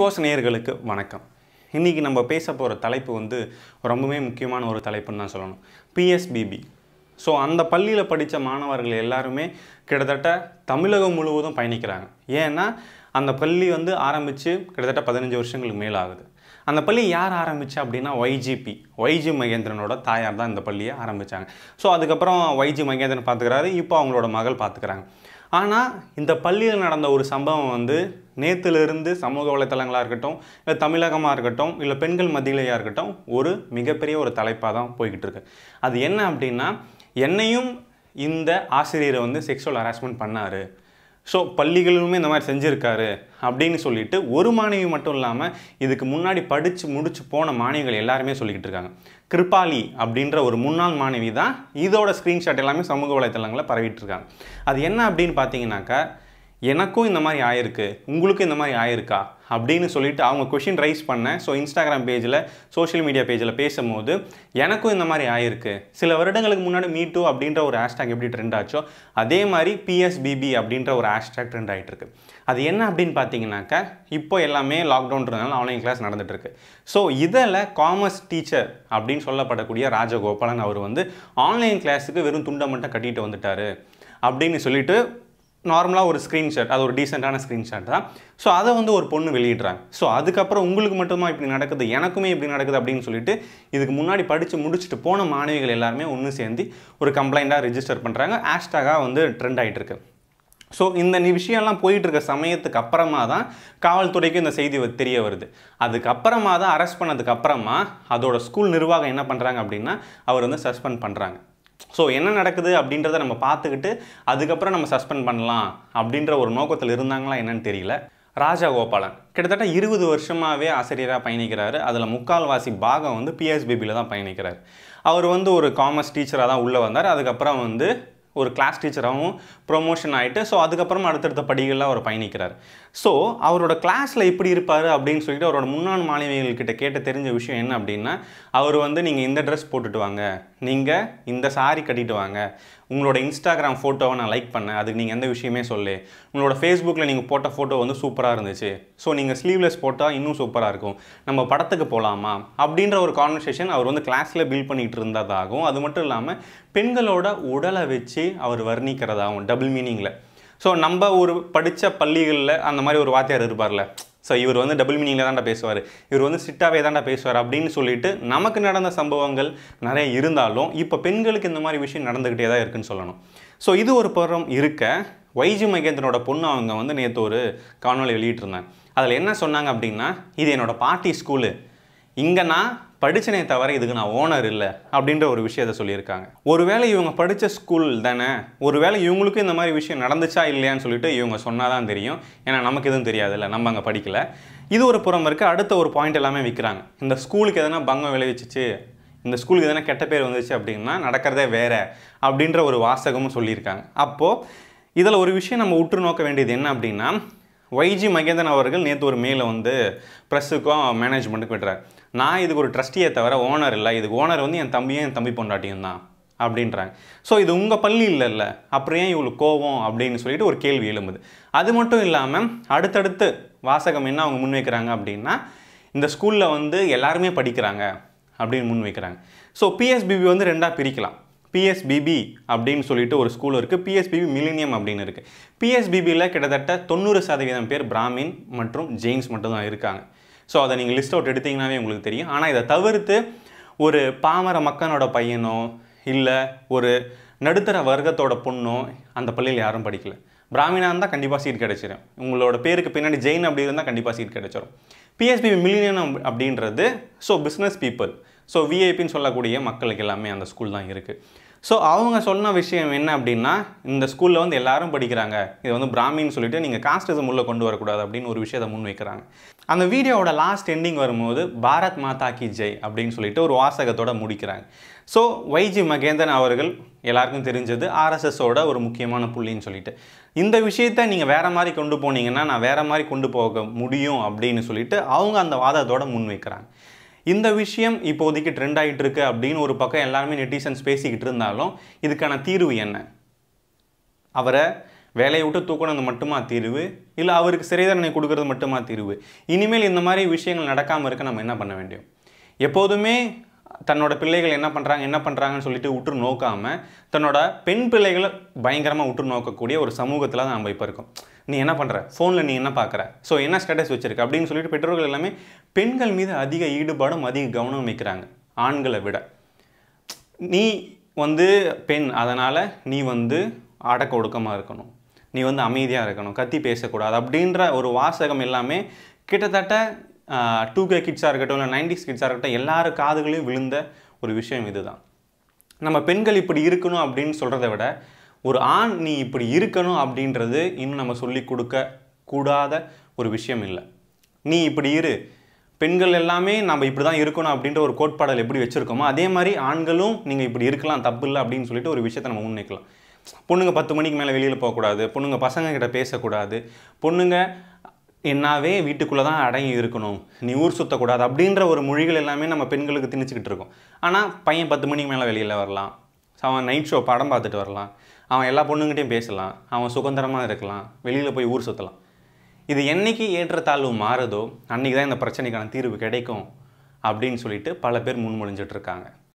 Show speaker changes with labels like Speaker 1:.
Speaker 1: போஸ் நேயர்களுக்கு வணக்கம் இன்றைக்கி நம்ம பேச போகிற தலைப்பு வந்து ரொம்பவே முக்கியமான ஒரு தலைப்புன்னு தான் சொல்லணும் பிஎஸ்பிபி ஸோ அந்த பள்ளியில் படித்த மாணவர்கள் எல்லாருமே கிட்டத்தட்ட தமிழகம் முழுவதும் பயணிக்கிறாங்க ஏன்னா அந்த பள்ளி வந்து ஆரம்பித்து கிட்டத்தட்ட பதினஞ்சு வருஷங்களுக்கு மேலே ஆகுது அந்த பள்ளி யார் ஆரம்பித்தா அப்படின்னா ஒய்ஜிபி ஒய்ஜி மகேந்திரனோட தாயார் தான் இந்த பள்ளியை ஆரம்பித்தாங்க ஸோ அதுக்கப்புறம் ஒய்ஜி மகேந்திரன் பார்த்துக்கிறாரு இப்போ அவங்களோட மகள் பார்த்துக்கிறாங்க ஆனால் இந்த பள்ளியில் நடந்த ஒரு சம்பவம் வந்து நேற்றுலேருந்து சமூக வலைத்தளங்களாக இருக்கட்டும் இல்லை தமிழகமாக இருக்கட்டும் இல்லை பெண்கள் மத்தியிலையாக இருக்கட்டும் ஒரு மிகப்பெரிய ஒரு தலைப்பாக தான் போய்கிட்டு இருக்கு அது என்ன அப்படின்னா என்னையும் இந்த ஆசிரியரை வந்து செக்ஷுவல் ஹராஸ்மெண்ட் பண்ணார் ஸோ பள்ளிகளிலுமே இந்த மாதிரி செஞ்சுருக்காரு அப்படின்னு சொல்லிட்டு ஒரு மாணவி மட்டும் இல்லாமல் இதுக்கு முன்னாடி படித்து முடிச்சு போன மாணவிகள் எல்லாருமே சொல்லிக்கிட்டு இருக்காங்க கிருபாலி அப்படின்ற ஒரு முன்னாள் மாணவி தான் இதோட ஸ்க்ரீன்ஷாட் எல்லாமே சமூக வலைத்தளங்களில் பரவிட்டு இருக்காங்க அது என்ன அப்படின்னு பார்த்தீங்கன்னாக்கா எனக்கும் இந்த மாதிரி ஆயிருக்கு உங்களுக்கும் இந்த மாதிரி ஆயிருக்கா அப்படின்னு சொல்லிட்டு அவங்க கொஷின் ரைஸ் பண்ணேன் ஸோ இன்ஸ்டாகிராம் பேஜில் சோஷியல் மீடியா பேஜில் பேசும்போது எனக்கும் இந்த மாதிரி ஆயிருக்கு சில வருடங்களுக்கு முன்னாடி மீ டூ அப்படின்ற ஒரு ஹேஷ்டாக் எப்படி ட்ரெண்ட் ஆச்சோ அதே மாதிரி பிஎஸ்பிபி அப்படின்ற ஒரு ஹேஷ்டாக் ட்ரெண்ட் இருக்கு அது என்ன அப்படின்னு பார்த்தீங்கன்னாக்கா இப்போ எல்லாமே லாக்டவுன் இருந்தாலும் ஆன்லைன் கிளாஸ் நடந்துட்டுருக்கு ஸோ இதில் காமர்ஸ் டீச்சர் அப்படின்னு சொல்லப்படக்கூடிய ராஜகோபாலன் அவர் வந்து ஆன்லைன் கிளாஸுக்கு வெறும் துண்டை மட்டும் கட்டிட்டு வந்துட்டார் அப்படின்னு சொல்லிட்டு நார்மலாக ஒரு ஸ்க்ரீன்ஷாட் அது ஒரு டீசெண்டான ஸ்க்ரீன்ஷாட் தான் ஸோ அதை வந்து ஒரு பொண்ணு வெளியிடுறாங்க ஸோ அதுக்கப்புறம் உங்களுக்கு மட்டுமா இப்படி நடக்குது எனக்குமே இப்படி நடக்குது அப்படின்னு சொல்லிட்டு இதுக்கு முன்னாடி படித்து முடிச்சுட்டு போன மாணவிகள் எல்லாருமே ஒன்று சேர்ந்து ஒரு கம்ப்ளைண்ட்டாக ரிஜிஸ்டர் பண்ணுறாங்க ஹேஷ்டாகாக வந்து ட்ரெண்ட் ஆகிட்டு இருக்கு ஸோ இந்த விஷயம்லாம் போயிட்டுருக்க சமயத்துக்கு அப்புறமா தான் காவல்துறைக்கு இந்த செய்தி தெரிய வருது அதுக்கப்புறமா தான் அரெஸ்ட் பண்ணதுக்கப்புறமா அதோட ஸ்கூல் நிர்வாகம் என்ன பண்ணுறாங்க அப்படின்னா அவர் வந்து சஸ்பெண்ட் பண்ணுறாங்க ஸோ என்ன நடக்குது அப்படின்றத நம்ம பார்த்துக்கிட்டு அதுக்கப்புறம் நம்ம சஸ்பெண்ட் பண்ணலாம் அப்படின்ற ஒரு நோக்கத்தில் இருந்தாங்களா என்னன்னு தெரியல ராஜா கோபாலன் கிட்டத்தட்ட இருபது வருஷமாகவே ஆசிரியராக பயணிக்கிறாரு அதில் முக்கால்வாசி பாகம் வந்து பிஎஸ்பிபியில் தான் பயணிக்கிறார் அவர் வந்து ஒரு காமர்ஸ் டீச்சராக தான் உள்ளே வந்தார் அதுக்கப்புறம் வந்து ஒரு கிளாஸ் டீச்சராகவும் ப்ரொமோஷன் ஆகிட்டு ஸோ அதுக்கப்புறம் அடுத்தடுத்த படிகளில் அவர் பயணிக்கிறார் ஸோ அவரோட கிளாஸில் எப்படி இருப்பார் அப்படின்னு சொல்லிட்டு அவரோட முன்னாள் மாணவிகள்கிட்ட கேட்ட தெரிஞ்ச விஷயம் என்ன அப்படின்னா அவர் வந்து நீங்கள் இந்த ட்ரெஸ் போட்டுட்டு வாங்க நீங்கள் இந்த சாரி கட்டிட்டு வாங்க உங்களோட இன்ஸ்டாகிராம் ஃபோட்டோவை நான் லைக் பண்ணேன் அதுக்கு நீங்கள் எந்த விஷயமே சொல்லு உங்களோட ஃபேஸ்புக்கில் நீங்கள் போட்ட ஃபோட்டோ வந்து சூப்பராக இருந்துச்சு ஸோ நீங்கள் ஸ்லீவ்லெஸ் போட்டால் இன்னும் சூப்பராக இருக்கும் நம்ம படத்துக்கு போகலாமா அப்படின்ற ஒரு கான்வர்சேஷன் அவர் வந்து கிளாஸில் பில் பண்ணிகிட்டு இருந்ததாகவும் அது மட்டும் இல்லாமல் பெண்களோட உடலை வச்சு அவர் வர்ணிக்கிறதாகவும் டபுள் மீனிங்கில் ஸோ நம்ம ஒரு படித்த பள்ளிகளில் அந்த மாதிரி ஒரு வாத்தியார் இருப்பார்ல ஸோ இவர் வந்து டபுள் மீனிங்ல தான்டா பேசுவார் இவர் வந்து சிட்டாவே தான்டா பேசுவார் அப்படின்னு சொல்லிட்டு நமக்கு நடந்த சம்பவங்கள் நிறைய இருந்தாலும் இப்போ பெண்களுக்கு இந்த மாதிரி விஷயம் நடந்துக்கிட்டே தான் இருக்குன்னு சொல்லணும் ஸோ இது ஒரு புறம் இருக்க வைஜி மகேந்திரனோட பொண்ணு அவங்க வந்து நேற்று ஒரு காணொலி வெளியிட்டிருந்தாங்க அதில் என்ன சொன்னாங்க அப்படின்னா இது என்னோடய பாட்டி ஸ்கூலு இங்கே நான் படிச்சனே தவிர இதுக்கு நான் ஓனர் இல்லை அப்படின்ற ஒரு விஷயத்த சொல்லியிருக்காங்க ஒருவேளை இவங்க படித்த ஸ்கூல் தானே ஒருவேளை இவங்களுக்கும் இந்த மாதிரி விஷயம் நடந்துச்சா இல்லையான்னு சொல்லிட்டு இவங்க சொன்னால் தான் தெரியும் ஏன்னா நமக்கு எதுவும் தெரியாதுல்ல நம்ம அங்கே படிக்கல இது ஒரு புறம் இருக்குது அடுத்த ஒரு பாயிண்ட் எல்லாமே விற்கிறாங்க இந்த ஸ்கூலுக்கு எதனா பங்கம் விளைவிச்சிச்சு இந்த ஸ்கூலுக்கு எதனா கெட்ட பேர் வந்துச்சு அப்படின்னா நடக்கிறதே வேறு அப்படின்ற ஒரு வாசகமும் சொல்லியிருக்காங்க அப்போது இதில் ஒரு விஷயம் நம்ம உற்று நோக்க வேண்டியது என்ன அப்படின்னா ஒய்ஜி மகேந்திரன் அவர்கள் நேற்று ஒரு மெயிலை வந்து ப்ரெஸ்ஸுக்கும் மேனேஜ்மெண்ட்டுக்கு விட்டுறாரு நான் இதுக்கு ஒரு ட்ரஸ்டியை தவிர ஓனர் இல்லை இதுக்கு ஓனர் வந்து என் தம்பியும் என் தம்பி பொண்டாட்டியும் தான் அப்படின்றாங்க ஸோ இது உங்கள் பள்ளி இல்லை அப்புறம் ஏன் இவ்வளோ கோவம் அப்படின்னு சொல்லிட்டு ஒரு கேள்வி எழும்புது அது மட்டும் இல்லாமல் அடுத்தடுத்து வாசகம் என்ன அவங்க முன்வைக்கிறாங்க அப்படின்னா இந்த ஸ்கூலில் வந்து எல்லாருமே படிக்கிறாங்க அப்படின்னு முன்வைக்கிறாங்க ஸோ பிஎஸ்பிபி வந்து ரெண்டாக பிரிக்கலாம் பிஎஸ்பிபி அப்படின்னு சொல்லிட்டு ஒரு ஸ்கூல் இருக்குது பிஎஸ்பிபி மில்லினியம் அப்படின்னு இருக்குது பிஎஸ்பிபியில் கிட்டத்தட்ட தொண்ணூறு சதவீதம் பேர் பிராமின் மற்றும் ஜெயின்ஸ் மட்டும்தான் இருக்காங்க ஸோ அதை நீங்கள் லிஸ்ட் அவுட் எடுத்திங்கனாவே உங்களுக்கு தெரியும் ஆனால் இதை தவிர்த்து ஒரு பாமர மக்கனோட பையனோ இல்லை ஒரு நடுத்தர வர்க்கத்தோட பொண்ணோ அந்த பள்ளியில் யாரும் படிக்கல பிராமினாக இருந்தால் கண்டிப்பாக சீட் கிடைச்சிடும் உங்களோட பேருக்கு பின்னாடி ஜெயின் அப்படி இருந்தால் கண்டிப்பாக சீட் கிடைச்சிடும் பிஎஸ்பி மில்லினியம் அப்படின்றது ஸோ பிஸ்னஸ் பீப்புள் ஸோ விஐபின்னு சொல்லக்கூடிய மக்களுக்கு எல்லாமே அந்த ஸ்கூல் தான் இருக்குது ஸோ அவங்க சொன்ன விஷயம் என்ன அப்படின்னா இந்த ஸ்கூலில் வந்து எல்லாரும் படிக்கிறாங்க இது வந்து பிராமின்னு சொல்லிட்டு நீங்கள் காஸ்டிசம் உள்ளே கொண்டு வரக்கூடாது அப்படின்னு ஒரு விஷயத்தை முன்வைக்கிறாங்க அந்த வீடியோவோட லாஸ்ட் எண்டிங் வரும்போது பாரத் மாதா கி ஜெய் அப்படின்னு சொல்லிட்டு ஒரு வாசகத்தோட முடிக்கிறாங்க ஸோ வைஜி மகேந்திரன் அவர்கள் எல்லாருக்கும் தெரிஞ்சது ஆர்எஸ்எஸோட ஒரு முக்கியமான புள்ளின்னு சொல்லிட்டு இந்த விஷயத்த நீங்கள் வேறு மாதிரி கொண்டு போனீங்கன்னா நான் வேறு மாதிரி கொண்டு போக முடியும் அப்படின்னு சொல்லிட்டு அவங்க அந்த வாதத்தோட முன்வைக்கிறாங்க இந்த விஷயம் இப்போதைக்கு ட்ரெண்ட் ஆகிட்டு இருக்கு அப்படின்னு ஒரு பக்கம் எல்லாருமே நெட்டிசன்ஸ் பேசிக்கிட்டு இருந்தாலும் இதுக்கான தீர்வு என்ன அவரை வேலையை விட்டு தூக்கணும் மட்டுமா தீர்வு இல்லை அவருக்கு சிறை தண்டனை கொடுக்கறது மட்டுமா தீர்வு இனிமேல் இந்த மாதிரி விஷயங்கள் நடக்காமல் இருக்க நம்ம என்ன பண்ண வேண்டும் எப்போதுமே தன்னோட பிள்ளைகள் என்ன பண்ணுறாங்க என்ன பண்ணுறாங்கன்னு சொல்லிட்டு உற்று நோக்காமல் தன்னோட பெண் பிள்ளைகளை பயங்கரமாக உற்று நோக்கக்கூடிய ஒரு சமூகத்தில் தான் நம்ம இப்போ இருக்கோம் நீ என்ன பண்ணுற ஃபோனில் நீ என்ன பார்க்குற ஸோ என்ன ஸ்டேட்டஸ் வச்சுருக்க அப்படின்னு சொல்லிட்டு பெற்றோர்கள் எல்லாமே பெண்கள் மீது அதிக ஈடுபாடும் அதிக கவனம் வைக்கிறாங்க ஆண்களை விட நீ வந்து பெண் அதனால் நீ வந்து அடக்க ஒடுக்கமாக இருக்கணும் நீ வந்து அமைதியாக இருக்கணும் கத்தி பேசக்கூடாது அப்படின்ற ஒரு வாசகம் எல்லாமே கிட்டத்தட்ட டூ கே கிட்ஸாக இருக்கட்டும் இல்லை நைன்டிஸ் கிட்ஸாக இருக்கட்டும் எல்லாரும் காதுகளையும் விழுந்த ஒரு விஷயம் இதுதான் நம்ம பெண்கள் இப்படி இருக்கணும் அப்படின்னு சொல்கிறத விட ஒரு ஆண் நீ இப்படி இருக்கணும் அப்படின்றது இன்னும் நம்ம சொல்லி கொடுக்க கூடாத ஒரு விஷயம் இல்லை நீ இப்படி இரு பெண்கள் எல்லாமே நம்ம இப்படி தான் இருக்கணும் அப்படின்ற ஒரு கோட்பாடல் எப்படி வச்சுருக்கோமோ அதே மாதிரி ஆண்களும் நீங்கள் இப்படி இருக்கலாம் தப்பு இல்லை அப்படின்னு சொல்லிட்டு ஒரு விஷயத்தை நம்ம முன்னிக்கலாம் பொண்ணுங்க பத்து மணிக்கு மேலே வெளியில் போகக்கூடாது பொண்ணுங்க பசங்க கிட்ட பேசக்கூடாது பொண்ணுங்க என்னாவே வீட்டுக்குள்ளே தான் அடங்கி இருக்கணும் நீ ஊர் சுற்றக்கூடாது அப்படின்ற ஒரு மொழிகள் எல்லாமே நம்ம பெண்களுக்கு திணிச்சிக்கிட்டு இருக்கோம் ஆனால் பையன் பத்து மணிக்கு மேலே வெளியில் வரலாம் அவன் நைட் ஷோ படம் பார்த்துட்டு வரலாம் அவன் எல்லா பொண்ணுங்கிட்டையும் பேசலாம் அவன் சுதந்திரமாக இருக்கலாம் வெளியில் போய் ஊர் சுற்றலாம் இது என்றைக்கு ஏற்றத்தாழ்வு மாறுதோ அன்றைக்கி தான் இந்த பிரச்சனைக்கான தீர்வு கிடைக்கும் அப்படின்னு சொல்லிட்டு பல பேர் முன்மொழிஞ்சிட்ருக்காங்க